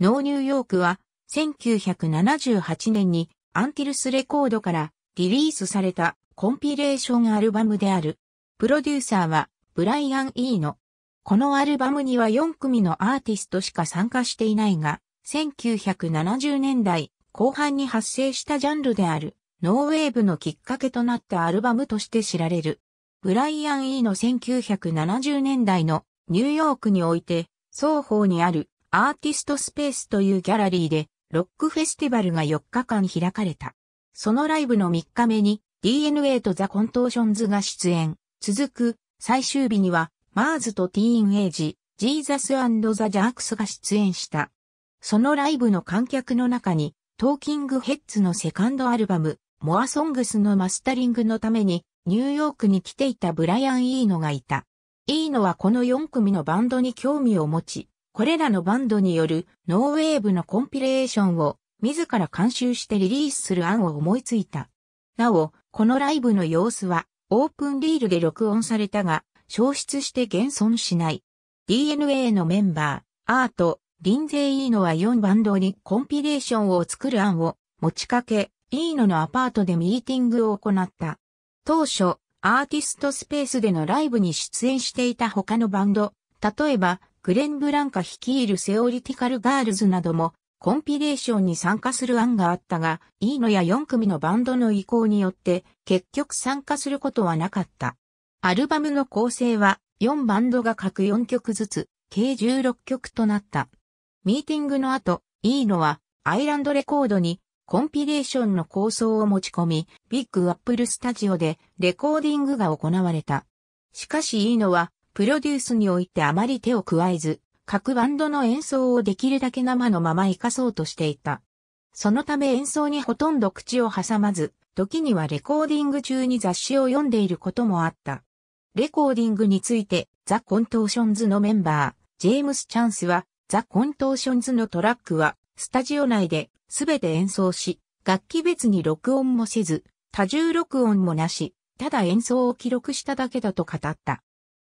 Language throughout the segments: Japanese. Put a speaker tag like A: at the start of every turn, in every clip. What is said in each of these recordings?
A: ノーニューヨークは1978年にアンティルスレコードからリリースされたコンピレーションアルバムである。プロデューサーはブライアン・イーノ。このアルバムには4組のアーティストしか参加していないが、1970年代後半に発生したジャンルであるノーウェーブのきっかけとなったアルバムとして知られる。ブライアン・イーノ1970年代のニューヨークにおいて双方にあるアーティストスペースというギャラリーで、ロックフェスティバルが4日間開かれた。そのライブの3日目に DNA とザ・コントーションズが出演。続く最終日には、マーズとティーンエイジ、ジーザスザ・ジャークスが出演した。そのライブの観客の中に、トーキングヘッズのセカンドアルバム、モアソングスのマスタリングのために、ニューヨークに来ていたブライアン・イーノがいた。イーノはこの4組のバンドに興味を持ち、これらのバンドによるノーウェーブのコンピレーションを自ら監修してリリースする案を思いついた。なお、このライブの様子はオープンリールで録音されたが消失して現存しない。DNA のメンバー、アート、リンゼイーノは4バンドにコンピレーションを作る案を持ちかけ、イーノのアパートでミーティングを行った。当初、アーティストスペースでのライブに出演していた他のバンド、例えば、グレン・ブランカ率いるセオリティカル・ガールズなども、コンピレーションに参加する案があったが、イーノや4組のバンドの意向によって、結局参加することはなかった。アルバムの構成は、4バンドが各4曲ずつ、計16曲となった。ミーティングの後、イーノは、アイランドレコードに、コンピレーションの構想を持ち込み、ビッグアップルスタジオでレコーディングが行われた。しかしイーノはプロデュースにおいてあまり手を加えず、各バンドの演奏をできるだけ生のまま活かそうとしていた。そのため演奏にほとんど口を挟まず、時にはレコーディング中に雑誌を読んでいることもあった。レコーディングについて、ザ・コントーションズのメンバー、ジェームス・チャンスは、ザ・コントーションズのトラックは、スタジオ内で、すべて演奏し、楽器別に録音もせず、多重録音もなし、ただ演奏を記録しただけだと語った。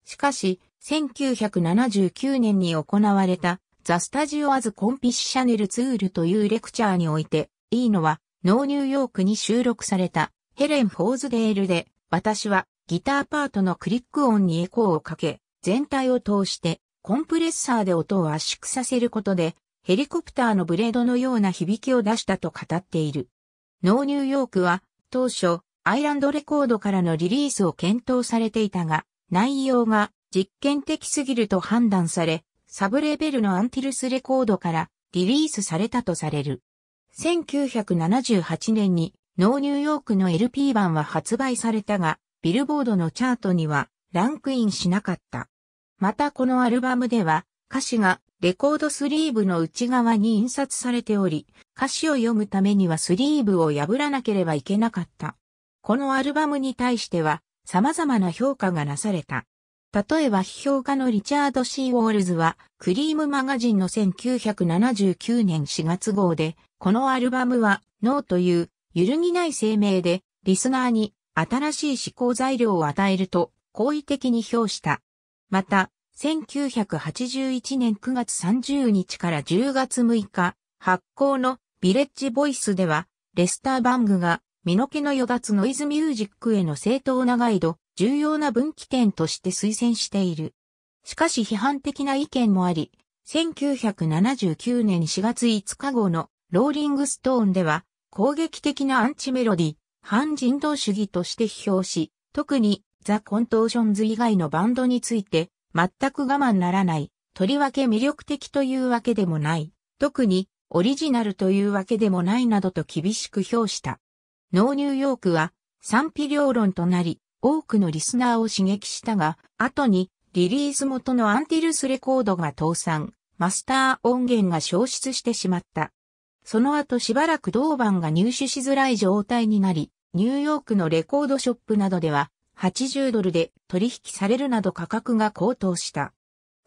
A: しかし、1979年に行われたザ・スタジオ・アズ・コンピッシャネル・ツールというレクチャーにおいて、イーノは、ノーニューヨークに収録されたヘレン・フォーズデールで、私はギターパートのクリック音にエコーをかけ、全体を通してコンプレッサーで音を圧縮させることで、ヘリコプターのブレードのような響きを出したと語っている。ノーニューヨークは当初、アイランドレコードからのリリースを検討されていたが、内容が実験的すぎると判断され、サブレベルのアンティルスレコードからリリースされたとされる。1978年にノーニューヨークの LP 版は発売されたが、ビルボードのチャートにはランクインしなかった。またこのアルバムでは歌詞がレコードスリーブの内側に印刷されており、歌詞を読むためにはスリーブを破らなければいけなかった。このアルバムに対しては様々な評価がなされた。例えば批評家のリチャード・シー・ウォールズは、クリームマガジンの1979年4月号で、このアルバムは、ノーという揺るぎない声明で、リスナーに新しい思考材料を与えると、好意的に評した。また、1981年9月30日から10月6日、発行のビレッジボイスでは、レスター・バングが身の毛の与奪ノイズミュージックへの正当なガイド、重要な分岐点として推薦している。しかし批判的な意見もあり、1979年4月5日号のローリングストーンでは、攻撃的なアンチメロディ、反人道主義として批評し、特にザ・コントーションズ以外のバンドについて、全く我慢ならない、とりわけ魅力的というわけでもない、特にオリジナルというわけでもないなどと厳しく評した。ノーニューヨークは賛否両論となり、多くのリスナーを刺激したが、後にリリース元のアンティルスレコードが倒産、マスター音源が消失してしまった。その後しばらく同版が入手しづらい状態になり、ニューヨークのレコードショップなどでは80ドルで取引されるなど価格が高騰した。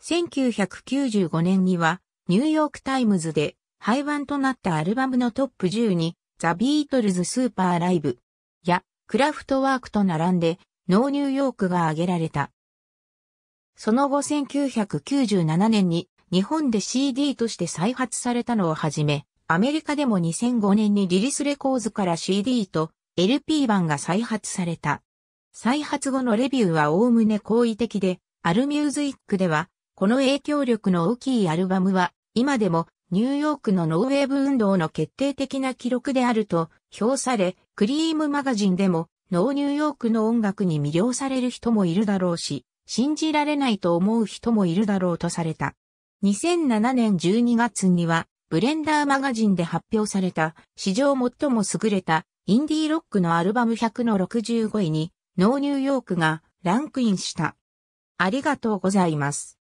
A: 1995年にはニューヨークタイムズで廃盤となったアルバムのトップ10にザ・ビートルズ・スーパー・ライブやクラフトワークと並んでノーニューヨークが挙げられた。その後1997年に日本で CD として再発されたのをはじめ、アメリカでも2005年にリリスレコーズから CD と LP 版が再発された。再発後のレビューはおおむね好意的で、アルミューズイックでは、この影響力の大きいアルバムは、今でもニューヨークのノーウェーブ運動の決定的な記録であると評され、クリームマガジンでもノーニューヨークの音楽に魅了される人もいるだろうし、信じられないと思う人もいるだろうとされた。2007年12月には、ブレンダーマガジンで発表された、史上最も優れたインディーロックのアルバム100の65位に、ノーニューヨークがランクインした。ありがとうございます。